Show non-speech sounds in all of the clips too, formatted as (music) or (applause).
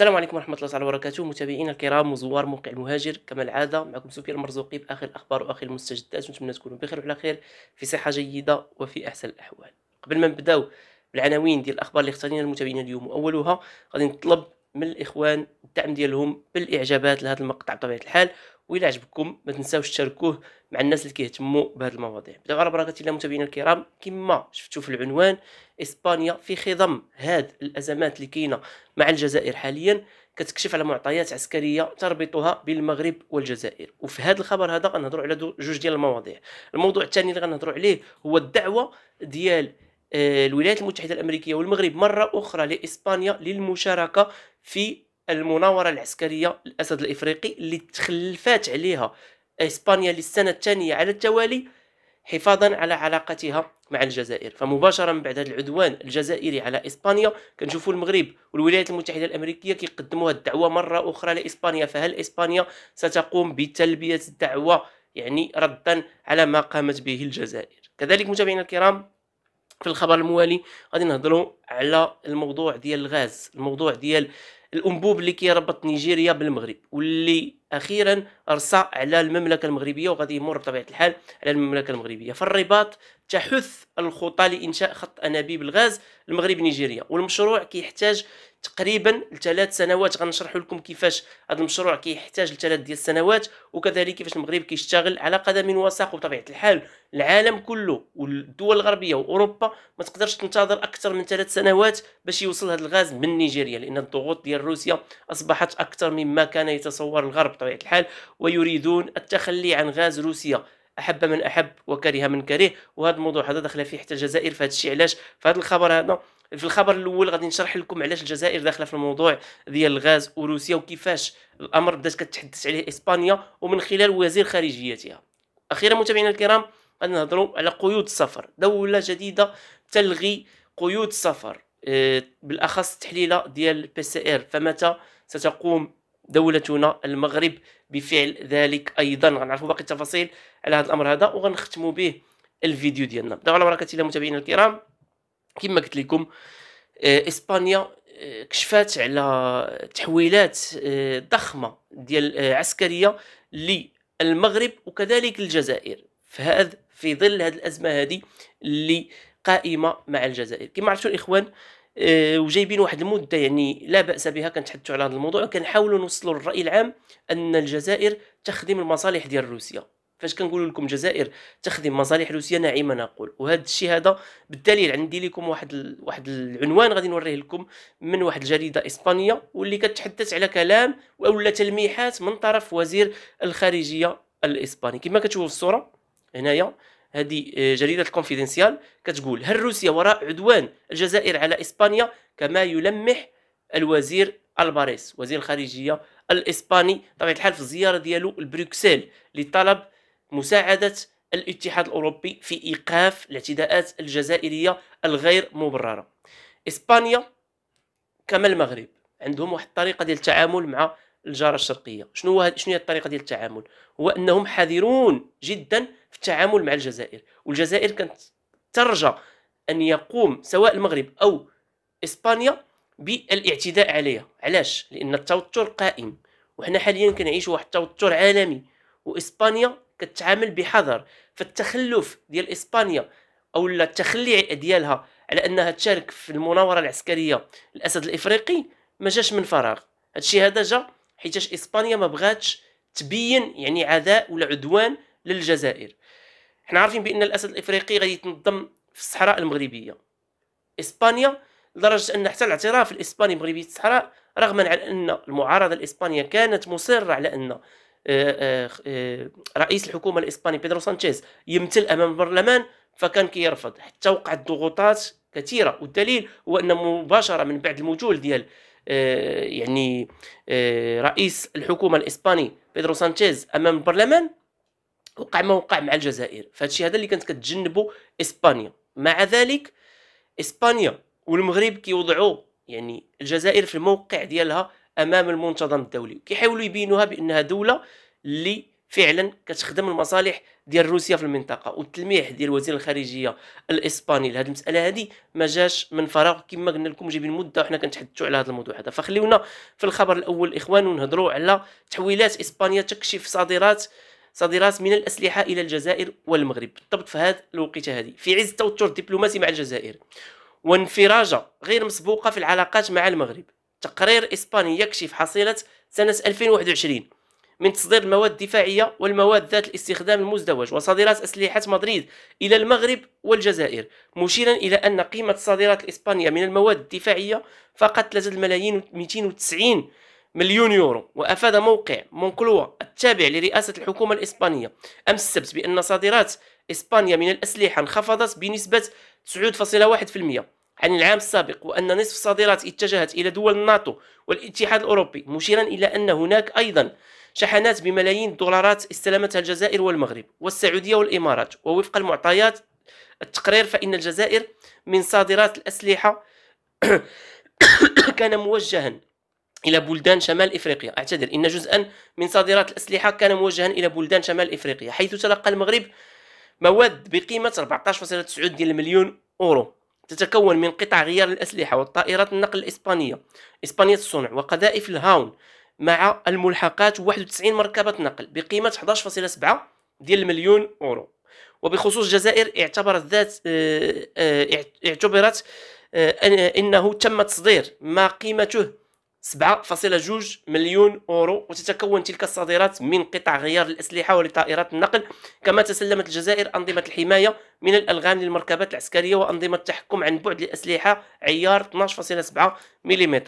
السلام عليكم ورحمة الله تعالى وبركاته متابعينا الكرام وزوار موقع المهاجر كما العادة معكم سفيان المرزوقي بآخر الأخبار وآخر المستجدات ونتمنى تكونوا بخير وعلى خير في صحة جيدة وفي أحسن الأحوال قبل ما نبداو بالعناوين ديال الأخبار اللي اختارينا المتابعين اليوم أولها غادي نطلب من الاخوان الدعم ديالهم بالاعجابات لهذا المقطع بطبيعه الحال وإلا عجبكم ما تنساوش تشاركوه مع الناس اللي كيهتموا بهذه المواضيع بدعوا على بركه الله متابعينا الكرام كما شفتوا في العنوان اسبانيا في خضم هاد الازمات اللي كاينه مع الجزائر حاليا كتكشف على معطيات عسكريه تربطها بالمغرب والجزائر وفي هذا الخبر هذا غنهضروا على جوج ديال المواضيع الموضوع الثاني اللي غنهضروا عليه هو الدعوه ديال آه، الولايات المتحده الامريكيه والمغرب مره اخرى لاسبانيا للمشاركه في المناورة العسكرية الأسد الإفريقي اللي تخلفات عليها إسبانيا للسنة الثانية على التوالي حفاظا على علاقتها مع الجزائر فمباشرة من بعد هذا العدوان الجزائري على إسبانيا كنشوفوا المغرب والولايات المتحدة الأمريكية كيقدموا الدعوة مرة أخرى لإسبانيا فهل إسبانيا ستقوم بتلبية الدعوة يعني ردا على ما قامت به الجزائر كذلك متابعينا الكرام في الخبر الموالي غادي نهضروا على الموضوع ديال الغاز الموضوع ديال الانبوب اللي كيربط نيجيريا بالمغرب واللي اخيرا رصى على المملكه المغربيه وغادي يمر بطبيعه الحال على المملكه المغربيه فالرباط تحث الخطى لانشاء خط انابيب الغاز المغرب نيجيريا والمشروع كيحتاج تقريبا لثلاث سنوات غنشرح لكم كيفاش هذا المشروع كيحتاج لثلاث ديال السنوات وكذلك كيفاش المغرب كيشتغل على قدم وساق وبطبيعه الحال العالم كله والدول الغربيه واوروبا ما تقدرش تنتظر اكثر من ثلاث سنوات باش يوصل هذا الغاز من نيجيريا لان الضغوط ديال روسيا اصبحت اكثر مما كان يتصور الغرب بطبيعة الحال ويريدون التخلي عن غاز روسيا احب من احب وكره من كره وهذا الموضوع هذا داخله فيه حتى الجزائر فهذا الشيء علاش فهذا الخبر هذا في الخبر الاول غادي نشرح لكم علاش الجزائر داخله في الموضوع ديال الغاز وروسيا وكيفاش الامر بدات كتحدث عليه اسبانيا ومن خلال وزير خارجيتها اخيرا متابعينا الكرام غادي نهضروا على قيود السفر دوله جديده تلغي قيود السفر آه، بالاخص تحليله ديال بي سي ار فمتى ستقوم دولتنا المغرب بفعل ذلك ايضا غنعرفوا باقي التفاصيل على هذا الامر هذا وغنختموا به الفيديو ديالنا دابا على بركه الله متابعينا الكرام كما قلت لكم آه، اسبانيا آه، كشفات على تحويلات آه، ضخمه ديال عسكريه للمغرب وكذلك الجزائر في هذا في ظل هذه الازمه هذه اللي قائمه مع الجزائر كما عرفتوا الاخوان آه، وجايبين واحد المده يعني لا باس بها كنتحدثوا على هذا الموضوع وكنحاولوا نوصلوا للراي العام ان الجزائر تخدم المصالح ديال روسيا فاش كنقول لكم الجزائر تخدم مصالح روسيا نعيما نقول وهذا الشيء هذا بالدليل عندي لكم واحد ال... واحد العنوان غادي نوريه لكم من واحد الجريده اسبانيه واللي كتحدث على كلام ولا تلميحات من طرف وزير الخارجيه الاسباني كما كتشوفوا في الصوره هنايا هذه آه، جريده الكونفيدنسيال كتقول هل روسيا وراء عدوان الجزائر على اسبانيا كما يلمح الوزير الباريس وزير الخارجيه الاسباني طبعا الحال في الزياره ديالو لبروكسل لطلب مساعده الاتحاد الاوروبي في ايقاف الاعتداءات الجزائريه الغير مبرره اسبانيا كما المغرب عندهم واحد الطريقه ديال التعامل مع الجاره الشرقيه شنو هو شنو هي الطريقه ديال التعامل هو انهم حذرون جدا في التعامل مع الجزائر والجزائر كانت ترجى ان يقوم سواء المغرب او اسبانيا بالاعتداء عليها علاش لان التوتر قائم وحنا حاليا كنعيشوا واحد التوتر عالمي واسبانيا كتعامل بحذر فالتخلف ديال اسبانيا او التخلي ديالها على انها تشارك في المناوره العسكريه الاسد الافريقي ما جاش من فراغ هادشي هذا جا حيتاش اسبانيا ما بغاتش تبين يعني عداء ولا عدوان للجزائر احنا عارفين بان الاسد الافريقي غادي يتنظم في الصحراء المغربيه اسبانيا لدرجه ان حتى الاعتراف الاسباني بغربيه الصحراء رغما على ان المعارضه الاسبانيه كانت مصره على ان آه، آه، آه، رئيس الحكومه الاسباني بيدرو سانشيز يمثل امام البرلمان فكان كيرفض كي حتى وقعت ضغوطات كثيره والدليل هو ان مباشره من بعد المجول ديال يعني رئيس الحكومه الاسباني بيدرو سانشيز امام البرلمان وقع ما وقع مع الجزائر فهادشي هذا اللي كانت كتجنبه اسبانيا مع ذلك اسبانيا والمغرب كيوضعوا يعني الجزائر في الموقع ديالها امام المنتظم الدولي كيحاولوا يبينوها بانها دوله اللي فعلا كتخدم المصالح ديال روسيا في المنطقه والتلميح ديال وزير الخارجيه الاسباني لهذه المساله هذه ما جاش من فراغ كما قلنا لكم جايبين مده وحنا كنتحدثوا على هذا الموضوع هذا فخليونا في الخبر الاول اخوان ونهضروا على تحويلات اسبانيا تكشف صادرات صادرات من الأسلحة إلى الجزائر والمغرب بالضبط في هذه الوقيتة هذه في عز التوتر الدبلوماسي مع الجزائر وانفراجة غير مسبوقة في العلاقات مع المغرب تقرير إسباني يكشف حصيلة سنة 2021 من تصدير المواد الدفاعية والمواد ذات الاستخدام المزدوج وصادرات أسلحة مدريد إلى المغرب والجزائر مشيرا إلى أن قيمة الصادرات الإسبانية من المواد الدفاعية فقط 3 ملايين و290 مليون يورو وأفاد موقع مونكلوا التابع لرئاسة الحكومة الإسبانية أمس السبت بأن صادرات إسبانيا من الأسلحة انخفضت بنسبة 9.1% عن العام السابق وأن نصف الصادرات اتجهت إلى دول الناتو والاتحاد الأوروبي مشيرا إلى أن هناك أيضا شحنات بملايين الدولارات استلمتها الجزائر والمغرب والسعودية والإمارات ووفق المعطيات التقرير فإن الجزائر من صادرات الأسلحة (coughs) كان موجها إلى بلدان شمال إفريقيا أعتذر إن جزءا من صادرات الأسلحة كان موجها إلى بلدان شمال إفريقيا حيث تلقى المغرب مواد بقيمة 14.9 ديال مليون أورو تتكون من قطع غيار الأسلحة والطائرات النقل الإسبانية إسبانية الصنع وقذائف الهاون مع الملحقات 91 مركبة نقل بقيمة 11.7 ديال المليون أورو وبخصوص الجزائر اعتبرت ذات آه، آه، اعتبرت آه، أنه تم تصدير ما قيمته 7.2 مليون أورو وتتكون تلك الصادرات من قطع غيار الأسلحة ولطائرات النقل كما تسلمت الجزائر أنظمة الحماية من الألغام للمركبات العسكرية وأنظمة التحكم عن بعد للأسلحة عيار 12.7 ملم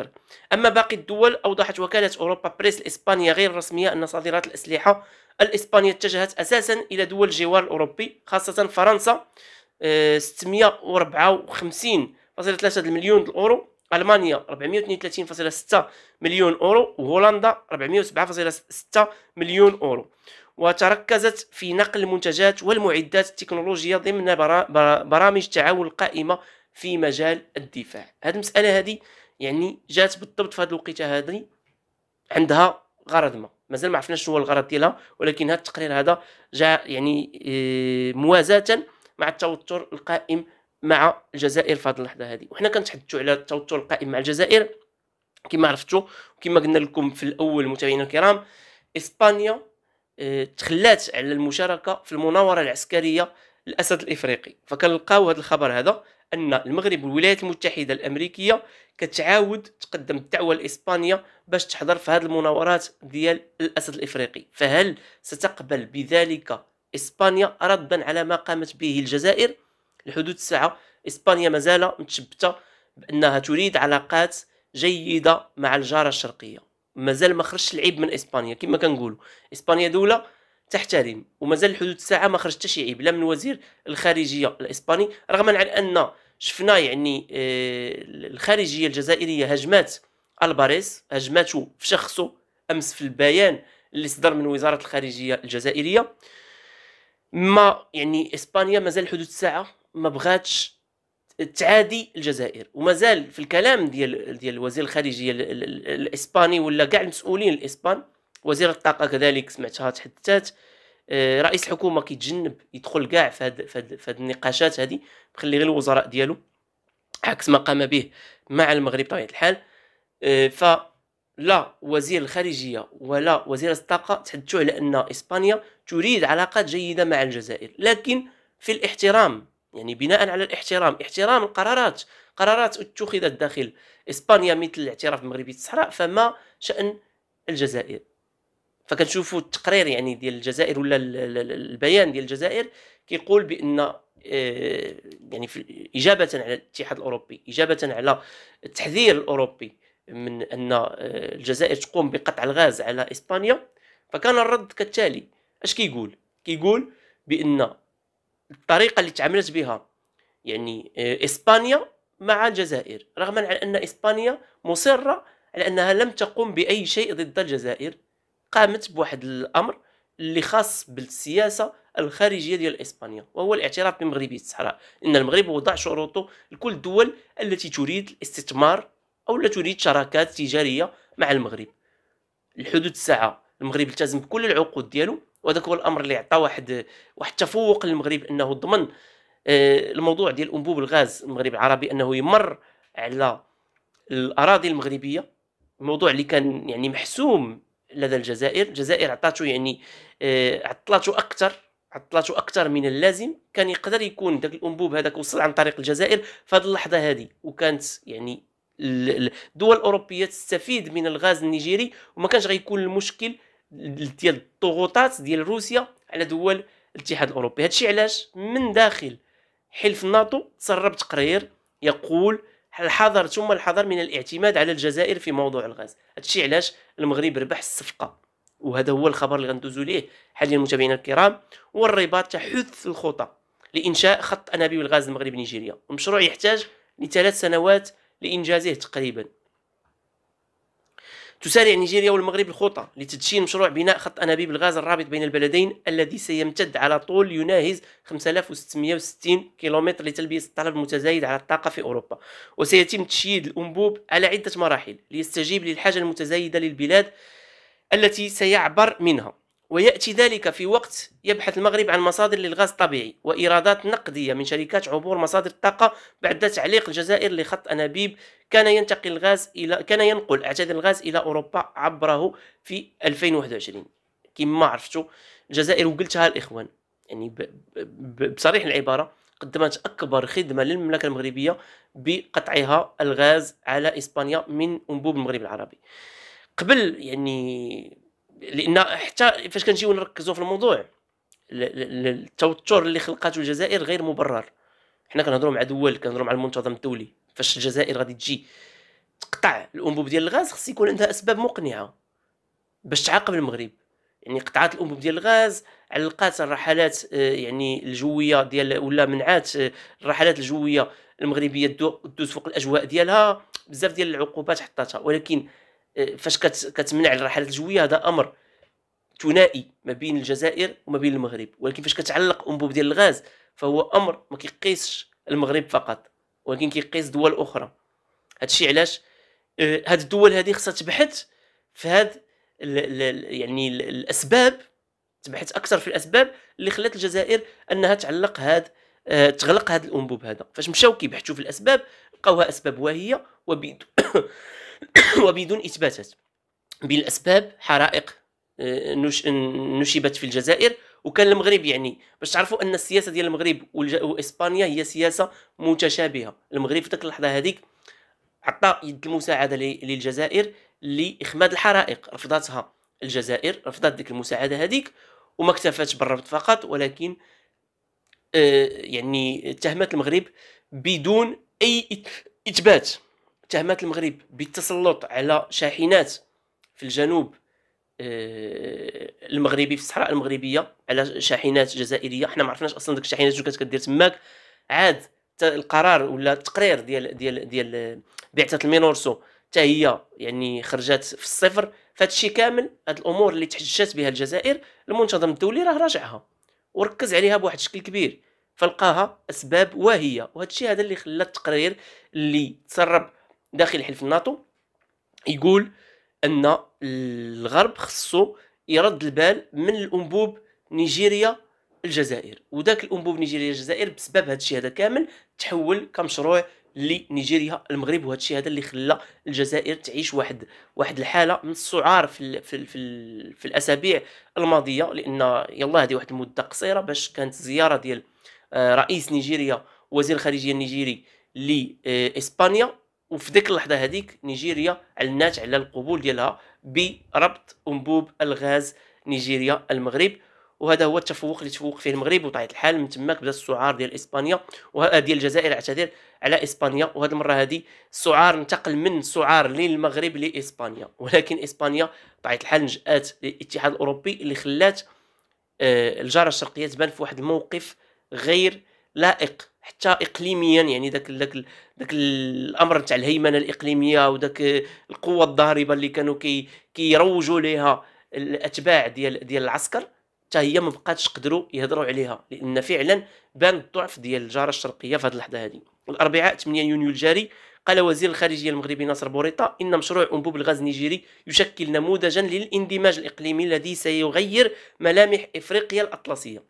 أما باقي الدول أوضحت وكالة أوروبا بريس الإسبانية غير الرسمية أن صادرات الأسلحة الإسبانية اتجهت أساسا إلى دول الجوار الأوروبي خاصة فرنسا 654.3 آه، مليون الأورو المانيا 432.6 مليون اورو وهولندا 407.6 مليون اورو وتركزت في نقل المنتجات والمعدات التكنولوجيه ضمن برامج التعاون القائمه في مجال الدفاع هذه المساله هذه يعني جات بالضبط في هذه الوقيته هذه عندها غرض ما مازال ما عرفناش شنو هو الغرض ديالها ولكن هذا التقرير هذا جاء يعني آه، موازاه مع التوتر القائم مع الجزائر في هذه اللحظه هذه وحنا كنتحدثوا على التوتر القائم مع الجزائر كما عرفتوا وكما قلنا لكم في الاول متابعينا الكرام اسبانيا آه، تخلات على المشاركه في المناوره العسكريه الاسد الافريقي فكنلقاو هذا الخبر هذا ان المغرب والولايات المتحده الامريكيه كتعاود تقدم الدعوه لاسبانيا باش تحضر في هذه المناورات ديال الاسد الافريقي فهل ستقبل بذلك اسبانيا ردا على ما قامت به الجزائر لحدود الساعه اسبانيا مازال متشبته بانها تريد علاقات جيده مع الجاره الشرقيه مازال ما خرجش العيب من اسبانيا كما كنقولوا اسبانيا دوله تحترم ومازال لحدود الساعه ما خرج حتى شي عيب لا من وزير الخارجيه الاسباني رغم عن ان شفنا يعني آه، الخارجيه الجزائريه هجمات الباريس هجمته في شخصه امس في البيان اللي صدر من وزاره الخارجيه الجزائريه ما يعني اسبانيا مازال حدود الساعه ما بغاتش تعادي الجزائر ومازال في الكلام ديال ديال وزير الخارجيه الاسباني ولا كاع المسؤولين الاسبان وزير الطاقه كذلك سمعتها تحدثات آه، رئيس الحكومه كيتجنب يدخل كاع في هاد في هاد, في هاد النقاشات هذه مخلي غير الوزراء ديالو عكس ما قام به مع المغرب بطبيعه الحال آه، فلا وزير الخارجيه ولا وزير الطاقه تحدثوا على ان اسبانيا تريد علاقات جيده مع الجزائر لكن في الاحترام يعني بناء على الاحترام احترام القرارات قرارات اتخذت داخل اسبانيا مثل الاعتراف بمغربيه الصحراء فما شان الجزائر فكنشوفوا التقرير يعني ديال الجزائر ولا البيان ديال الجزائر كيقول بان آه، يعني اجابه على الاتحاد الاوروبي اجابه على التحذير الاوروبي من ان آه، الجزائر تقوم بقطع الغاز على اسبانيا فكان الرد كالتالي اش كيقول كيقول بان الطريقه اللي تعاملت بها يعني آه، اسبانيا مع الجزائر رغم على ان اسبانيا مصره على انها لم تقم باي شيء ضد الجزائر قامت بواحد الامر اللي خاص بالسياسه الخارجيه ديال اسبانيا وهو الاعتراف بمغربيه الصحراء ان المغرب وضع شروطه لكل الدول التي تريد الاستثمار او لا تريد شراكات تجاريه مع المغرب الحدود الساعه المغرب التزم بكل العقود ديالو وهذاك هو الامر اللي عطى واحد واحد تفوق للمغرب انه ضمن آه، الموضوع ديال انبوب الغاز المغرب العربي انه يمر على الاراضي المغربيه الموضوع اللي كان يعني محسوم لدى الجزائر الجزائر عطاته يعني آه، عطلاته اكثر عطلاته اكثر من اللازم كان يقدر يكون ذاك الانبوب هذاك وصل عن طريق الجزائر في هذه اللحظه هذه وكانت يعني الدول الاوروبيه تستفيد من الغاز النيجيري وما كانش غيكون المشكل ديال الضغوطات ديال روسيا على دول الاتحاد الاوروبي هادشي علاش من داخل حلف الناتو تسرب تقرير يقول الحذر ثم الحذر من الاعتماد على الجزائر في موضوع الغاز هادشي علاش المغرب ربح الصفقه وهذا هو الخبر اللي غندوزو ليه حاليا متابعينا الكرام والرباط تحث الخطى لانشاء خط انابيب الغاز المغرب نيجيريا المشروع يحتاج لثلاث سنوات لانجازه تقريبا تسارع نيجيريا والمغرب الخطى لتدشين مشروع بناء خط أنابيب الغاز الرابط بين البلدين الذي سيمتد على طول يناهز 5660 كيلومتر لتلبية الطلب المتزايد على الطاقة في أوروبا وسيتم تشييد الأنبوب على عدة مراحل ليستجيب للحاجة المتزايدة للبلاد التي سيعبر منها ويأتي ذلك في وقت يبحث المغرب عن مصادر للغاز الطبيعي وإيرادات نقدية من شركات عبور مصادر الطاقة بعد تعليق الجزائر لخط أنابيب كان ينتقل الغاز الى كان ينقل اعتذر الغاز الى اوروبا عبره في 2021 كما عرفتوا الجزائر وقلتها الاخوان يعني بصريح العباره قدمت اكبر خدمه للمملكه المغربيه بقطعها الغاز على اسبانيا من انبوب المغرب العربي قبل يعني لان حتى فاش كنجيو نركزوا في الموضوع التوتر اللي خلقته الجزائر غير مبرر حنا كنهضروا مع دول كنهضروا مع المنتظم الدولي فاش الجزائر غادي تجي تقطع الانبوب ديال الغاز خص يكون عندها اسباب مقنعه باش تعاقب المغرب يعني قطعات الانبوب ديال الغاز علقات الرحلات آه، يعني الجويه ديال ولا منعات آه، الرحلات الجويه المغربيه تدوز فوق الاجواء ديالها بزاف ديال العقوبات حطاتها ولكن آه، فاش كتمنع الرحلات الجويه هذا امر ثنائي ما بين الجزائر وما بين المغرب ولكن فاش كتعلق انبوب ديال الغاز فهو امر ما كيقيسش المغرب فقط ولكن كيقيس دول اخرى هادشي علاش أه، هاد الدول هذه خصها تبحث في هاد الـ الـ يعني الـ الاسباب تبحث اكثر في الاسباب اللي خلات الجزائر انها تعلق هاد أه تغلق هاد الانبوب هذا فاش مشاو كيبحثوا في الاسباب لقاوها اسباب واهيه وبيد... (coughs) وبدون اثباتات بين الاسباب حرائق أه، نشبت في الجزائر وكان المغرب يعني باش تعرفوا ان السياسه ديال المغرب واسبانيا هي سياسه متشابهه المغرب في ديك اللحظه هذيك عطى يد المساعده للجزائر لاخماد الحرائق رفضتها الجزائر رفضت ديك المساعده هذيك وما اكتفاتش بالربط فقط ولكن آه، يعني اتهمت المغرب بدون اي اثبات اتهمت المغرب بالتسلط على شاحنات في الجنوب آه، المغربي في الصحراء المغربيه على شاحنات جزائريه حنا ما عرفناش اصلا ديك الشاحنات شنو كانت كدير تماك عاد القرار ولا التقرير ديال ديال ديال بعثه المينورسو حتى هي يعني خرجات في الصفر فهادشي كامل هاد الامور اللي تحججت بها الجزائر المنتظم الدولي راه راجعها وركز عليها بواحد الشكل كبير فلقاها اسباب واهيه وهادشي هذا اللي خلى التقرير اللي تسرب داخل حلف الناتو يقول ان الغرب خصو يرد البال من الانبوب نيجيريا الجزائر وذاك الانبوب نيجيريا الجزائر بسبب هذا الشيء هذا كامل تحول كمشروع لنيجيريا المغرب وهذا الشيء هذا اللي خلى الجزائر تعيش واحد واحد الحاله من السعار في في في, في الاسابيع الماضيه لان يلا هذه واحد المده قصيره باش كانت زياره ديال آه، رئيس نيجيريا وزير الخارجيه النيجيري لاسبانيا وفي ديك اللحظه هذيك نيجيريا علنات على القبول ديالها بربط انبوب الغاز نيجيريا المغرب وهذا هو التفوق اللي تفوق فيه المغرب وطبيعه الحال من تماك بدا السعار ديال اسبانيا آه، ديال الجزائر اعتذر على اسبانيا وهذه المره هذه السعار انتقل من سعار للمغرب لاسبانيا ولكن اسبانيا بطبيعه الحال نجات للاتحاد الاوروبي اللي خلات آه، الجاره الشرقيه تبان في واحد الموقف غير لائق حتى اقليميا يعني داك داك داك الامر تاع الهيمنه الاقليميه وداك القوه الضاربه اللي كانوا كي كيروجوا ليها الاتباع ديال ديال العسكر حتى هي ما بقاتش قدروا يهضروا عليها لان فعلا بان الضعف ديال الجاره الشرقيه في هذه اللحظه هذه الاربعاء 8 يونيو الجاري قال وزير الخارجية المغربي ناصر بوريطة إن مشروع أنبوب الغاز النيجيري يشكل نموذجا للاندماج الإقليمي الذي سيغير ملامح إفريقيا الأطلسية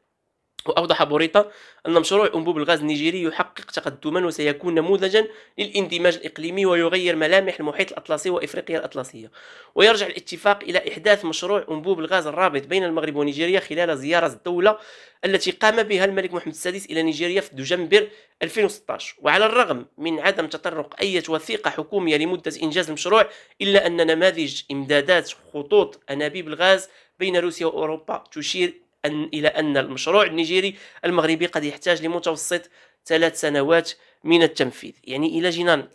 وأوضح بوريتا أن مشروع أنبوب الغاز النيجيري يحقق تقدما وسيكون نموذجا للاندماج الإقليمي ويغير ملامح المحيط الأطلسي وإفريقيا الأطلسية ويرجع الاتفاق إلى إحداث مشروع أنبوب الغاز الرابط بين المغرب ونيجيريا خلال زيارة الدولة التي قام بها الملك محمد السادس إلى نيجيريا في دجنبر 2016 وعلى الرغم من عدم تطرق أي وثيقة حكومية لمدة إنجاز المشروع إلا أن نماذج إمدادات خطوط أنابيب الغاز بين روسيا وأوروبا تشير أن إلى أن المشروع النيجيري المغربي قد يحتاج لمتوسط ثلاث سنوات من التنفيذ يعني إلى جينا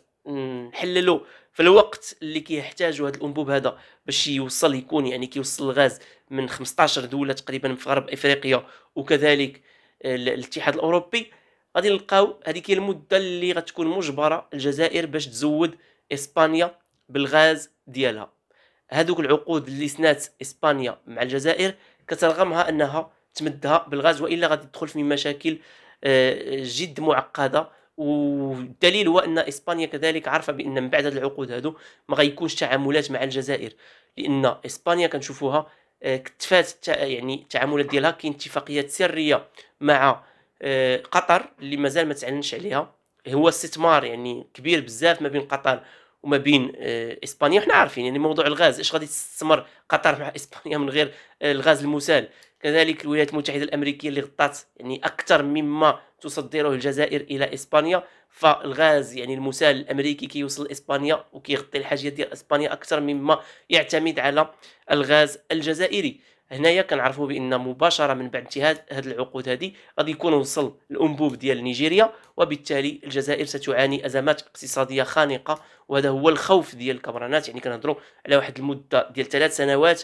نحللوا في الوقت اللي كيحتاجوا هذا الانبوب هذا باش يوصل يكون يعني كيوصل الغاز من 15 دوله تقريبا في غرب افريقيا وكذلك الاتحاد الاوروبي غادي نلقاو هذيك هي المده اللي غتكون مجبره الجزائر باش تزود اسبانيا بالغاز ديالها هذوك العقود اللي سنات اسبانيا مع الجزائر كترغمها انها تمدها بالغاز والا غادي تدخل في مشاكل آه، جد معقده والدليل هو ان اسبانيا كذلك عارفه بان من بعد هذه العقود هادو ما غيكونش تعاملات مع الجزائر لان اسبانيا كنشوفوها آه، كتفات يعني التعاملات ديالها كاين اتفاقيات سريه مع آه، قطر اللي مازال ما تعلنش عليها هو استثمار يعني كبير بزاف ما بين قطر وما بين آه، اسبانيا احنا عارفين يعني موضوع الغاز اش غادي تستمر قطر مع اسبانيا من غير آه، الغاز المسال كذلك الولايات المتحده الامريكيه اللي غطات يعني اكثر مما تصدره الجزائر الى اسبانيا فالغاز يعني المسال الامريكي كيوصل كي لاسبانيا وكيغطي الحاجيات ديال اسبانيا اكثر مما يعتمد على الغاز الجزائري هنايا كنعرفوا بان مباشره من بعد انتهاء هذه العقود هذه غادي يكون وصل الانبوب ديال نيجيريا وبالتالي الجزائر ستعاني ازمات اقتصاديه خانقه وهذا هو الخوف ديال الكبرانات يعني كنهضروا على واحد المده ديال ثلاث سنوات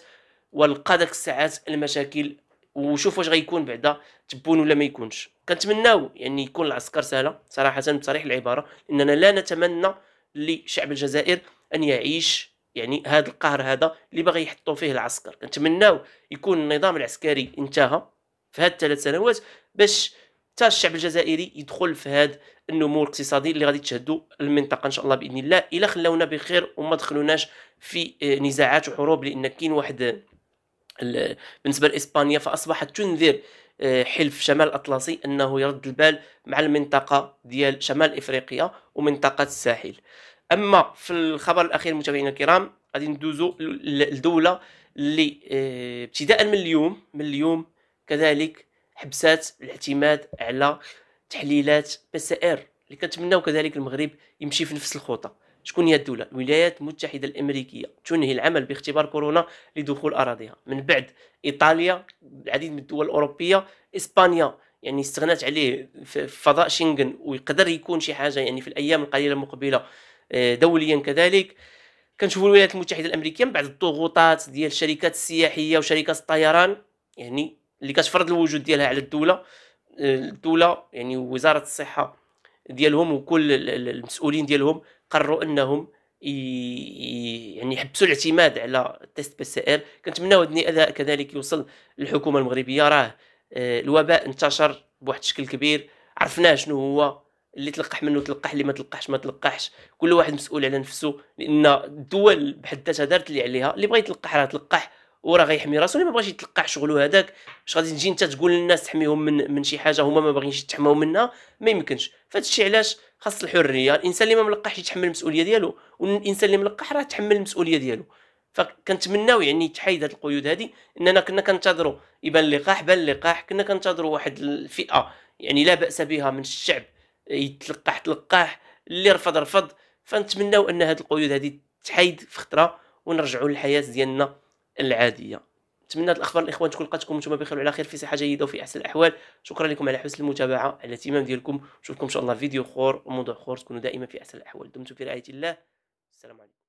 ولقى داك الساعات المشاكل وشوف واش غيكون بعدا تبون ولا ما يكونش كنتمناو يعني يكون العسكر سهله صراحه بصريح العباره اننا لا نتمنى لشعب الجزائر ان يعيش يعني هذا القهر هذا اللي باغي يحطوا فيه العسكر كنتمناو يكون النظام العسكري انتهى في هاد الثلاث سنوات باش حتى الشعب الجزائري يدخل في هذا النمو الاقتصادي اللي غادي تشهدو المنطقه ان شاء الله باذن الله الا خلاونا بخير وما دخلوناش في آه، نزاعات وحروب لان كاين واحد آه، بالنسبه لاسبانيا فاصبحت تنذر آه، حلف شمال الاطلسي انه يرد البال مع المنطقه ديال شمال افريقيا ومنطقه الساحل اما في الخبر الاخير متابعينا الكرام غادي ندوزو لدوله اللي آه، ابتداء من اليوم من اليوم كذلك حبسات الاعتماد على تحليلات PCR اللي كنتمناو كذلك المغرب يمشي في نفس الخطه شكون هي الدولة؟ الولايات المتحدة الأمريكية تنهي العمل باختبار كورونا لدخول أراضيها من بعد إيطاليا العديد من الدول الأوروبية إسبانيا يعني استغنات عليه في فضاء شنغن ويقدر يكون شي حاجة يعني في الأيام القليلة المقبلة آه، دوليا كذلك كنشوفوا الولايات المتحده الامريكيه من بعد الضغوطات ديال الشركات السياحيه وشركات الطيران يعني اللي كتفرض الوجود ديالها على الدوله آه، الدوله يعني وزاره الصحه ديالهم وكل المسؤولين ديالهم قرروا انهم يعني يحبسوا الاعتماد على تيست بي سي ار كنتمناو هذا كذلك يوصل للحكومه المغربيه راه آه، الوباء انتشر بواحد الشكل كبير عرفناه شنو هو اللي تلقح منه تلقح اللي ما تلقحش ما تلقحش كل واحد مسؤول على نفسه لان الدول بحد ذاتها دارت اللي عليها اللي بغى يتلقح راه تلقح وراه غيحمي راسو اللي ما بغاش يتلقح شغلو هذاك اش غادي تجي انت تقول للناس تحميهم من من شي حاجه هما ما باغينش يتحموا منها ما يمكنش فهاد الشيء علاش خاص الحريه الانسان اللي ما ملقحش يتحمل المسؤوليه ديالو والانسان اللي ملقح راه تحمل المسؤوليه ديالو فكنتمناو يعني تحيد هاد القيود هادي اننا كنا كنتظروا يبان اللقاح بان اللقاح كنا كنتظروا واحد الفئه يعني لا باس بها من الشعب يتلقح تلقاح اللي رفض رفض فنتمناو ان هاد القيود هذه تحيد في خطره ونرجعوا للحياه ديالنا العاديه نتمنى هذه الاخبار الاخوان تكون لقاتكم نتوما بخير وعلى خير في صحه جيده وفي احسن الاحوال شكرا لكم على حسن المتابعه على الاهتمام ديالكم نشوفكم ان شاء الله فيديو اخر وموضوع اخر تكونوا دائما في احسن الاحوال دمتم في رعايه الله السلام عليكم